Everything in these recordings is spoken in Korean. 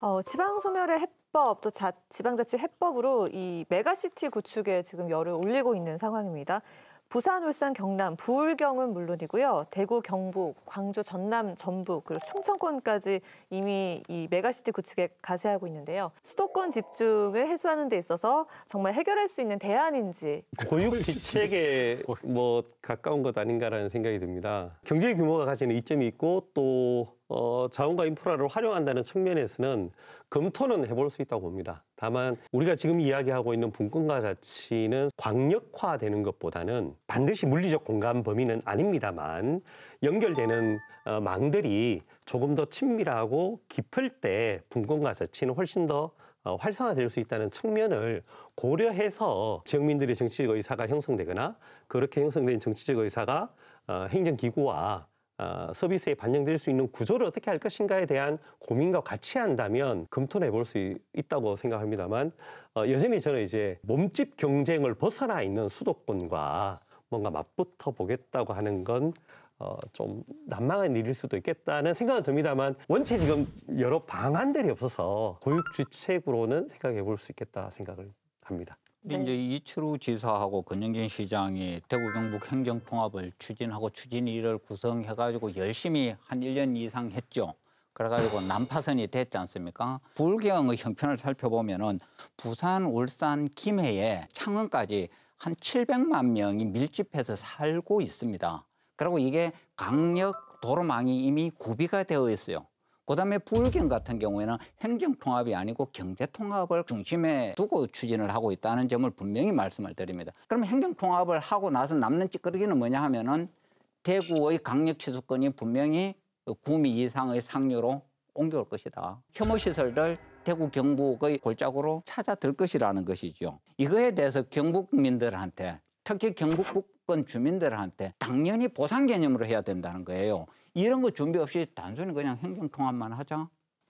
어, 지방소멸의 해법, 또 자, 지방자치 해법으로 이 메가시티 구축에 지금 열을 올리고 있는 상황입니다. 부산, 울산, 경남, 부울경은 물론이고요. 대구, 경북, 광주, 전남, 전북, 그리고 충청권까지 이미 이 메가시티 구축에 가세하고 있는데요. 수도권 집중을 해소하는 데 있어서 정말 해결할 수 있는 대안인지. 고육지책에 뭐, 뭐 가까운 것 아닌가라는 생각이 듭니다. 경제 규모가 가지는 이점이 있고 또 어, 자원과 인프라를 활용한다는 측면에서는 검토는 해볼 수 있다고 봅니다. 다만 우리가 지금 이야기하고 있는 분권가 자치는 광역화되는 것보다는 반드시 물리적 공간 범위는 아닙니다만 연결되는 어, 망들이 조금 더 친밀하고 깊을 때분권가 자치는 훨씬 더 어, 활성화될 수 있다는 측면을 고려해서 지역민들의 정치적 의사가 형성되거나 그렇게 형성된 정치적 의사가 어, 행정기구와 어, 서비스에 반영될 수 있는 구조를 어떻게 할 것인가에 대한 고민과 같이 한다면 검토해 볼수 있다고 생각합니다만 어, 여전히 저는 이제 몸집 경쟁을 벗어나 있는 수도권과 뭔가 맞붙어 보겠다고 하는 건 어, 좀 난망한 일일 수도 있겠다는 생각은 듭니다만 원체 지금 여러 방안들이 없어서 고육주책으로는 생각해 볼 수 있겠다 생각을 합니다. 네. 이제 이철우 지사하고 권영진 시장이 대구 경북 행정 통합을 추진하고 추진위를 구성해 가지고 열심히 한1년 이상 했죠. 그래가지고 난파선이 됐지 않습니까? 불경의 형편을 살펴보면은 부산, 울산, 김해에 창원까지 한 700만 명이 밀집해서 살고 있습니다. 그리고 이게 강력 도로망이 이미 구비가 되어 있어요. 그다음에 불경 같은 경우에는 행정 통합이 아니고 경제 통합을 중심에 두고 추진을 하고 있다는 점을 분명히 말씀을 드립니다. 그럼 행정 통합을 하고 나서 남는 찌끄러기는 뭐냐 하면은 대구의 강력 취수권이 분명히 구미 이상의 상류로 옮겨올 것이다. 혐오 시설을 대구 경북의 골짜구로 찾아들 것이라는 것이죠. 이거에 대해서 경북민들한테 특히 경북 북권 주민들한테 당연히 보상 개념으로 해야 된다는 거예요. 이런 거 준비 없이 단순히 그냥 행정 통합만 하자.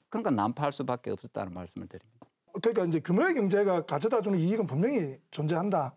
그러니까 난파할 수밖에 없었다는 말씀을 드립니다. 그러니까 이제 규모의 경제가 가져다주는 이익은 분명히 존재한다.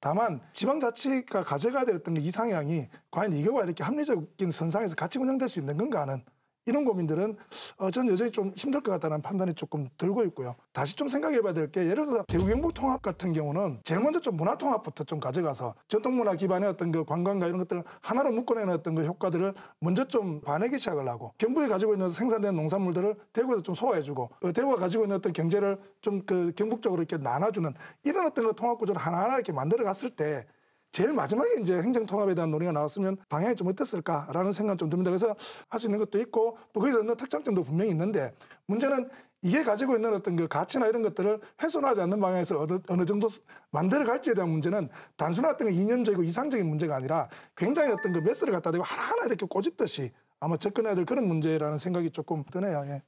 다만 지방자치가 가져가야 됐던 이 상향이 과연 이거와 이렇게 합리적인 선상에서 같이 운영될 수 있는 건가는 하 이런 고민들은 어, 전 여전히 좀 힘들 것 같다는 판단이 조금 들고 있고요. 다시 좀 생각해 봐야 될 게 예를 들어서 대구경북 통합 같은 경우는 제일 먼저 좀 문화 통합부터 좀 가져가서 전통문화 기반의 어떤 그 관광과 이런 것들을 하나로 묶어내는 어떤 그 효과들을 먼저 좀 반하기 시작을 하고 경북에 가지고 있는 생산된 농산물들을 대구에서 좀 소화해주고 어, 대구가 가지고 있는 어떤 경제를 좀 그 경북적으로 이렇게 나눠주는 이런 어떤 그 통합 구조를 하나하나 이렇게 만들어 갔을 때 제일 마지막에 이제 행정통합에 대한 논의가 나왔으면 방향이 좀 어땠을까라는 생각 좀 듭니다. 그래서 할 수 있는 것도 있고 또 거기서 있는 특장점도 분명히 있는데 문제는 이게 가지고 있는 어떤 그 가치나 이런 것들을 훼손하지 않는 방향에서 어느, 어느 정도 만들어갈지에 대한 문제는 단순한 어떤 그 이념적이고 이상적인 문제가 아니라 굉장히 어떤 그 메스를 갖다 대고 하나하나 이렇게 꼬집듯이 아마 접근해야 될 그런 문제라는 생각이 조금 드네요. 예.